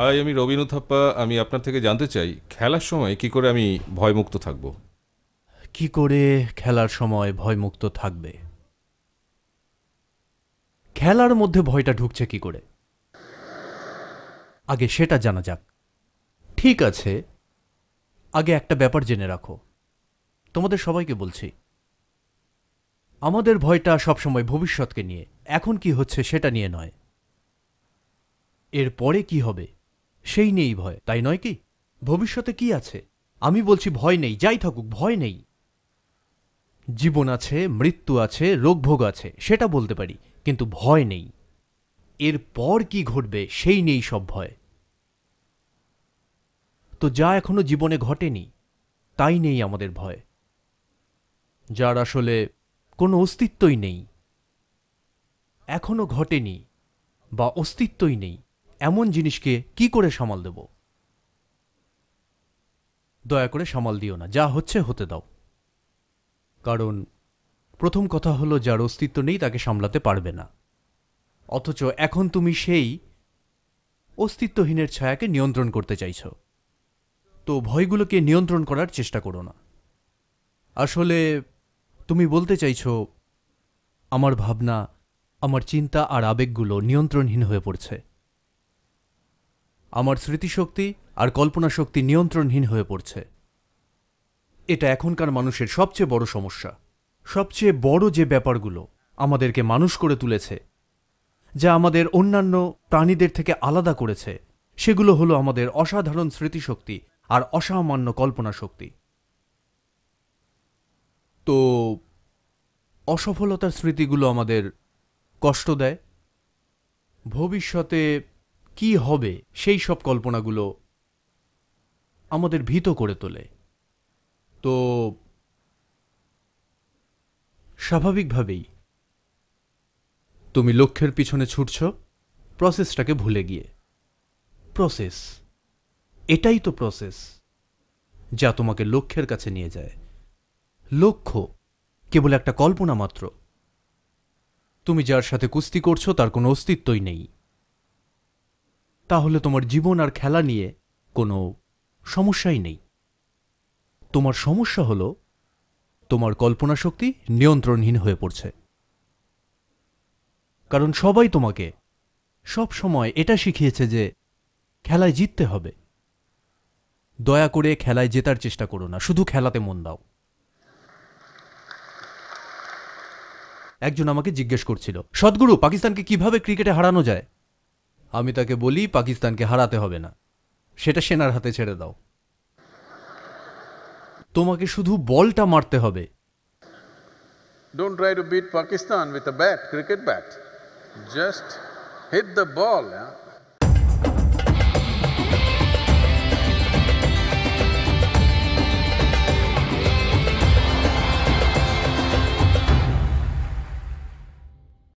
high আমি রবীন্দ্র থাপ্পা আমি আপনার থেকে জানতে চাই খেলার সময় কি করে আমি ভয়মুক্ত থাকব কি করে খেলার সময় ভয়মুক্ত থাকবে খেলার মধ্যে ভয়টা ঢুকছে কি করে আগে সেটা জানা যাক ঠিক আছে আগে একটা ব্যাপার জেনে রাখো তোমাদের সবাইকে বলছি আমাদের ভয়টা সবসময় ভবিষ্যৎকে নিয়ে এখন কি হচ্ছে সেটা নিয়ে নয় এর পরে কি হবে সেই নেই ভয় তাই নয় কি ভবিষ্যতে কি আছে আমি বলছি ভয় নেই যাই থাকুক ভয় নেই জীবন আছে মৃত্যু আছে রোগভোগ আছে সেটা বলতে পারি কিন্তু ভয় নেই এর পর কি ঘটবে সেই নেই সব ভয় তো যা এখনো জীবনে ঘটেনি তাই নেই আমাদের ভয় যার আসলে কোনো অস্তিত্বই নেই এখনো ঘটেনি বা অস্তিত্বই নেই এমন জিনিসকে কি করে সামাল দেব দয়া করে সামাল দিও না যা হচ্ছে হতে দাও কারণ প্রথম কথা হলো যার অস্তিত্ব নেই তাকে সামলাতে পারবে না অথচ এখন তুমি সেই অস্তিত্বহীনের ছায়াকে নিয়ন্ত্রণ করতে চাইছ তো ভয়গুলোকে নিয়ন্ত্রণ করার চেষ্টা করো না আসলে তুমি বলতে চাইছ আমার ভাবনা আমার চিন্তা আর আবেগগুলো নিয়ন্ত্রণহীন হয়ে পড়ছে আমার স্মৃতিশক্তি আর কল্পনা শক্তি নিয়ন্ত্রণহীন হয়ে পড়ছে এটা এখনকার মানুষের সবচেয়ে বড় সমস্যা সবচেয়ে বড় যে ব্যাপারগুলো আমাদেরকে মানুষ করে তুলেছে যা আমাদের অন্যান্য প্রাণীদের থেকে আলাদা করেছে সেগুলো হলো আমাদের অসাধারণ স্মৃতিশক্তি আর অসামান্য কল্পনা শক্তি তো অসফলতার স্মৃতিগুলো আমাদের কষ্ট দেয় ভবিষ্যতে কি হবে সেই সব কল্পনাগুলো আমাদের ভীত করে তোলে তো স্বাভাবিকভাবেই তুমি লক্ষ্যের পিছনে ছুটছ প্রসেসটাকে ভুলে গিয়ে প্রসেস এটাই তো প্রসেস যা তোমাকে লক্ষ্যের কাছে নিয়ে যায় লক্ষ্য কেবল একটা কল্পনা মাত্র তুমি যার সাথে কুস্তি করছো তার কোনো অস্তিত্বই নেই তাহলে তোমার জীবন আর খেলা নিয়ে কোনো সমস্যাই নেই তোমার সমস্যা হল তোমার কল্পনা শক্তি নিয়ন্ত্রণহীন হয়ে পড়ছে কারণ সবাই তোমাকে সব সময় এটা শিখিয়েছে যে খেলায় জিততে হবে দয়া করে খেলায় জেতার চেষ্টা করো না শুধু খেলাতে মন দাও একজন আমাকে জিজ্ঞেস করছিল সদ্গুরু পাকিস্তানকে কিভাবে ক্রিকেটে হারানো যায় আমি তাকে বলি পাকিস্তানকে হারাতে হবে না সেটা সেনার হাতে ছেড়ে দাও তোমাকে শুধু বলটা মারতে হবে don't try to beat Pakistan with a bat cricket bat just hit the ball